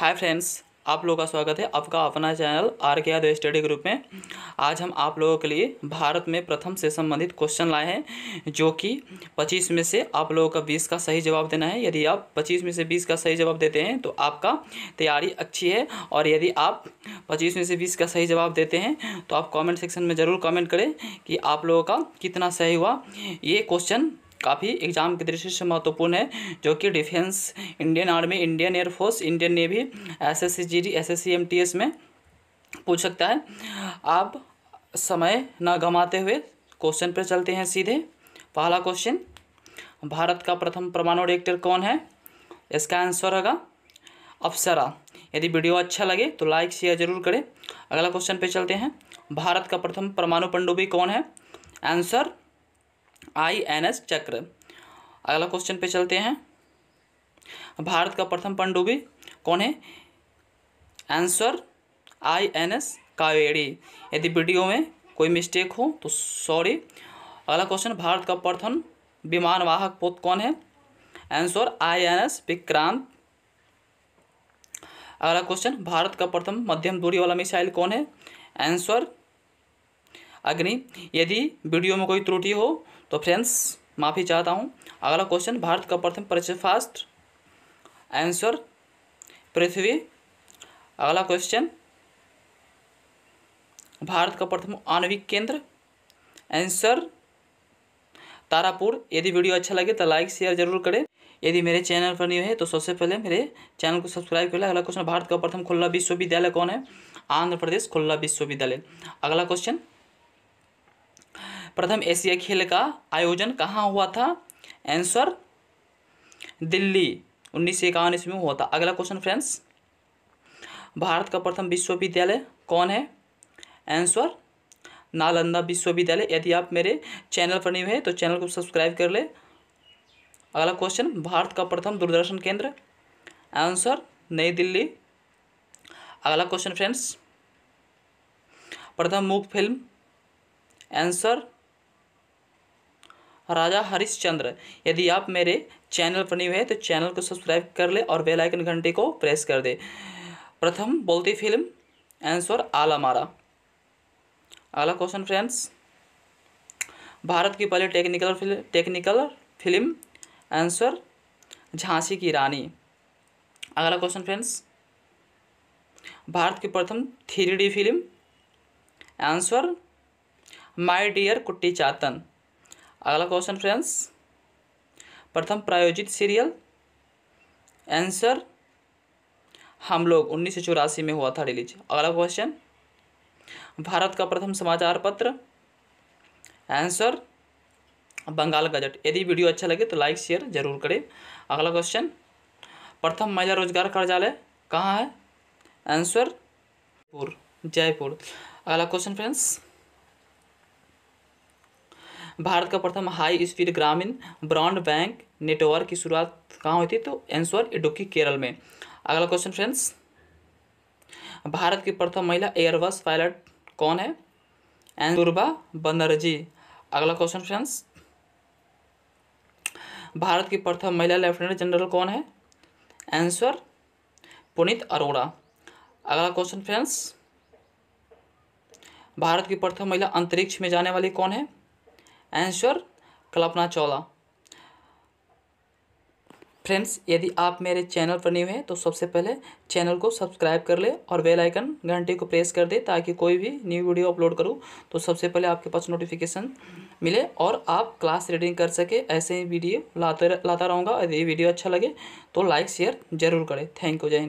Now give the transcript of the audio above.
hi friends आप लोगों का स्वागत है आपका अपना चैनल आर के आदि स्टडी ग्रुप में आज हम आप लोगों के लिए भारत में प्रथम से संबंधित क्वेश्चन लाए हैं जो कि 25 में से आप लोगों का 20 का सही जवाब देना है यदि आप 25 में से 20 का सही जवाब देते हैं तो आपका तैयारी अच्छी है और यदि आप 25 में से 20 का सही जवाब देते हैं तो आप कॉमेंट सेक्शन में ज़रूर कॉमेंट करें कि आप लोगों का कितना सही हुआ ये क्वेश्चन काफ़ी एग्जाम की दृष्टि से महत्वपूर्ण है जो कि defence Indian army Indian air force Indian navy S S C G D S S C M T S में पूछ सकता है आप समय न गमाते हुए क्वेश्चन पर चलते हैं सीधे पहला क्वेश्चन भारत का प्रथम परमाणु रिएक्टर कौन है इसका आंसर होगा अप्सरा यदि वीडियो अच्छा लगे तो लाइक शेयर जरूर करें अगला क्वेश्चन पे चलते हैं भारत का प्रथम परमाणु पंडुबी कौन है आंसर आई एन एस चक्र अगला क्वेश्चन पे चलते हैं भारत का प्रथम पंडुबी कौन है answer I N S Kaveri यदि वीडियो में कोई मिस्टेक हो तो सॉरी अगला क्वेश्चन भारत का प्रथम विमान वाहक पोत कौन है answer I N S Vikrant अगला क्वेश्चन भारत का प्रथम मध्यम दूरी वाला मिसाइल कौन है आंसर अग्नि यदि वीडियो में कोई त्रुटि हो तो फ्रेंड्स माफ़ी चाहता हूँ अगला क्वेश्चन भारत का प्रथम परिचय फास्ट आंसर पृथ्वी अगला क्वेश्चन भारत का प्रथम आणविक केंद्र आंसर तारापुर यदि वीडियो अच्छा लगे तो लाइक शेयर जरूर करें यदि मेरे चैनल पर नहीं है तो सबसे पहले मेरे चैनल को सब्सक्राइब कर लें अगला क्वेश्चन भारत का प्रथम खुला विश्वविद्यालय कौन है आंध्र प्रदेश खुला विश्वविद्यालय अगला क्वेश्चन प्रथम एशियाई खेल का आयोजन कहाँ हुआ था आंसर दिल्ली उन्नीस सौ इक्यावन ईस्वी में हुआ था अगला क्वेश्चन फ्रेंड्स भारत का प्रथम विश्वविद्यालय कौन है आंसर नालंदा विश्वविद्यालय यदि आप मेरे चैनल पर नहीं हैं तो चैनल को सब्सक्राइब कर ले अगला क्वेश्चन भारत का प्रथम दूरदर्शन केंद्र आंसर नई दिल्ली अगला क्वेश्चन फ्रेंड्स प्रथम मुख फिल्म आंसर राजा हरिश्चंद्र यदि आप मेरे चैनल पर नहीं हुए तो चैनल को सब्सक्राइब कर ले और बेल आइकन घंटे को प्रेस कर दे प्रथम बोलती फिल्म आंसर आला मारा अगला क्वेश्चन फ्रेंड्स भारत की पहली technical film technical film answer Jhansi की रानी अगला क्वेश्चन फ्रेंड्स भारत की प्रथम three film answer my dear Kuttichathan अगला क्वेश्चन फ्रेंड्स प्रथम प्रायोजित सीरियल आंसर हम लोग उन्नीस सौ चौरासी में हुआ था रिलीज अगला क्वेश्चन भारत का प्रथम समाचार पत्र आंसर बंगाल गजट यदि वीडियो अच्छा लगे तो लाइक शेयर जरूर करें अगला क्वेश्चन प्रथम महिला रोजगार कार्यालय कहाँ है आंसर जयपुर जयपुर अगला क्वेश्चन फ्रेंड्स भारत का प्रथम हाई स्पीड ग्रामीण ब्रॉड बैंक नेटवर्क की शुरुआत कहाँ हुई थी तो आंसर इडुकी केरल में अगला क्वेश्चन फ्रेंड्स भारत की प्रथम महिला एयरबस पायलट कौन है एंदुर्बा बनर्जी अगला क्वेश्चन फ्रेंड्स भारत की प्रथम महिला लेफ्टिनेंट जनरल कौन है आंसर पुनीत अरोड़ा अगला क्वेश्चन फ्रेंड्स भारत की प्रथम महिला अंतरिक्ष में जाने वाली कौन है आंसर कल्पना चौला फ्रेंड्स यदि आप मेरे चैनल पर न्यू हैं तो सबसे पहले चैनल को सब्सक्राइब कर ले और बेल आइकन घंटे को प्रेस कर दे ताकि कोई भी न्यू वीडियो अपलोड करूँ तो सबसे पहले आपके पास नोटिफिकेशन मिले और आप क्लास रीडिंग कर सके ऐसे ही वीडियो लाते लाता रहूँगा यदि वीडियो अच्छा लगे तो लाइक शेयर जरूर करें थैंक यू जय